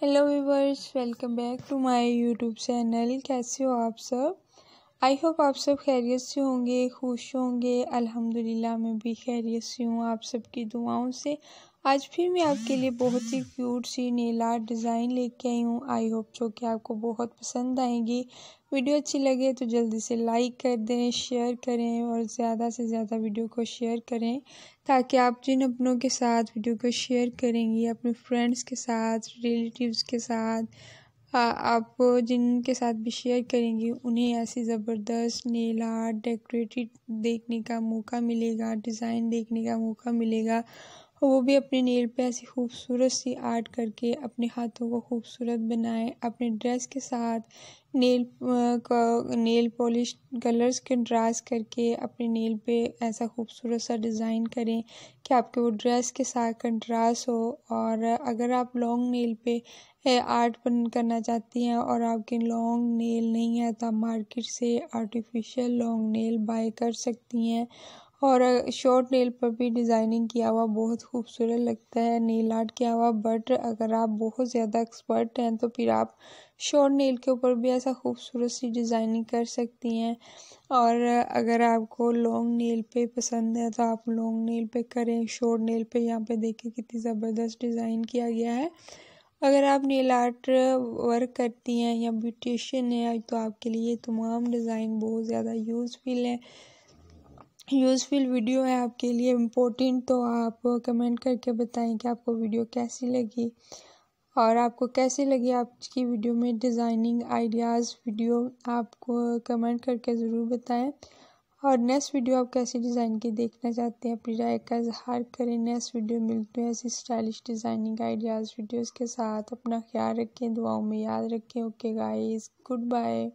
hello viewers welcome back to my YouTube channel कैसे हो आप सब आई होप आप सब खैरियत से होंगे खुश होंगे अल्हम्दुलिल्लाह मैं भी खैरियत से हूँ आप सबकी दुआओं से आज फिर मैं आपके लिए बहुत ही क्यूट सी नेल आर्ट डिज़ाइन लेके आई हूँ आई होप जो कि आपको बहुत पसंद आएंगी वीडियो अच्छी लगे तो जल्दी से लाइक कर दें शेयर करें और ज़्यादा से ज़्यादा वीडियो को शेयर करें ताकि आप जिन अपनों के साथ वीडियो को शेयर करेंगी अपने फ्रेंड्स के साथ रिलेटिव्स के साथ आप जिनके साथ भी शेयर करेंगे उन्हें ऐसी ज़बरदस्त नेल आर्ट डेकोरेटिव देखने का मौका मिलेगा डिज़ाइन देखने का मौका मिलेगा और वो भी अपने नेल पे ऐसी खूबसूरत सी आर्ट करके अपने हाथों को खूबसूरत बनाए अपने ड्रेस के साथ नेल नेल पॉलिश कलर्स के ड्रास करके अपने नेल पे ऐसा खूबसूरत सा डिज़ाइन करें कि आपके वो ड्रेस के साथ कंट्रास हो और अगर आप लॉन्ग नेल पे आर्ट बन करना चाहती हैं और आपके लॉन्ग नेल नहीं है तो आप मार्केट से आर्टिफिशियल लॉन्ग नेल बाय कर सकती हैं और शॉर्ट नेल पर भी डिज़ाइनिंग किया हुआ बहुत खूबसूरत लगता है नेल आर्ट किया हुआ बट अगर आप बहुत ज़्यादा एक्सपर्ट हैं तो फिर आप शॉर्ट नेल के ऊपर भी ऐसा खूबसूरत सी डिज़ाइनिंग कर सकती हैं और अगर आपको लॉन्ग नेल पे पसंद है तो आप लॉन्ग नेल पे करें शॉर्ट नेल पे यहाँ पे देखें कितनी ज़बरदस्त डिज़ाइन किया गया है अगर आप नेल आर्ट वर्क करती हैं या ब्यूटिशियन है तो आपके लिए तमाम डिज़ाइन बहुत ज़्यादा यूज़फुल हैं यूज़फुल वीडियो है आपके लिए इम्पोर्टेंट तो आप कमेंट करके बताएं कि आपको वीडियो कैसी लगी और आपको कैसी लगी आपकी वीडियो में डिज़ाइनिंग आइडियाज़ वीडियो आपको कमेंट करके ज़रूर बताएं और नेक्स्ट वीडियो आप कैसी डिज़ाइन की देखना चाहते हैं अपनी राय का इजहार करें नेक्स्ट वीडियो मिलते हैं ऐसी स्टाइलिश डिज़ाइनिंग आइडियाज़ वीडियोज़ के साथ अपना ख्याल रखें दुआओं में याद रखें ओके गाइज़ गुड बाय